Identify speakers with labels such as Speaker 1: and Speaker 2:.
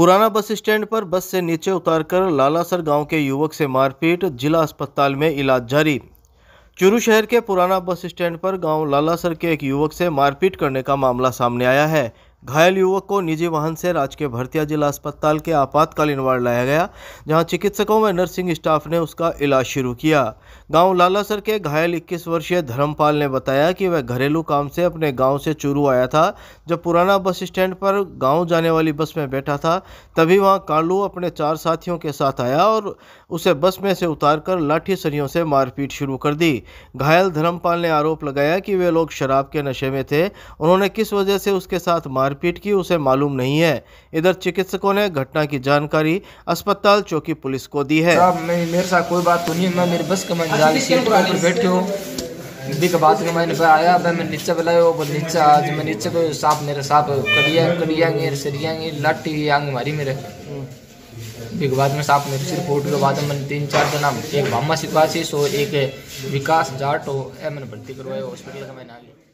Speaker 1: पुराना bus stand पर बस से नीचे उतारकर लालासर गांव के युवक से मारपीट जिला अस्पताल में इलाज जारी चुरू शहर के पुराना बस स्टैंड पर गांव लालासर के एक युवक से मारपीट करने का मामला सामने आया है घायल युवक को निजी वाहन से राजकीय भरतिया जिला अस्पताल के आपातकालीन वार्ड लाया गया जहां चिकित्सकों व नर्सिंग स्टाफ ने उसका इलाज शुरू किया गांव लालासर के घायल 21 वर्षीय धर्मपाल ने बताया कि वह घरेलू काम से अपने गांव से चूरू आया था जब पुराना बस स्टैंड पर गांव जाने वाली बस में बैठा था तभी वहाँ कालू अपने चार साथियों के साथ आया और उसे बस में से उतारकर लाठी सरियों से मारपीट शुरू कर दी घायल धर्मपाल ने आरोप लगाया कि वे लोग शराब के नशे में थे उन्होंने किस वजह से उसके साथ मार मारपीट की उसे मालूम नहीं है इधर चिकित्सकों ने घटना की जानकारी अस्पताल चौकी पुलिस को दी है
Speaker 2: मैं मेरे साथ कोई बात तो नहीं मैं बस का पर बैठ के दिख बात का मैंने आया अब मैं नीचे बुलाया वो नीचे आज मैं नीचे को सांप मेरे सांप कड़िया कड़िया सरिया सरियांगे लाठी आंग मारी मेरे एक बाद में मेरे सिर फूट के बाद मैंने तीन चार जना एक भामा सिपासी सो एक विकास जाट हो ऐ मैंने भर्ती करवाया हॉस्पिटल का
Speaker 1: मैंने आगे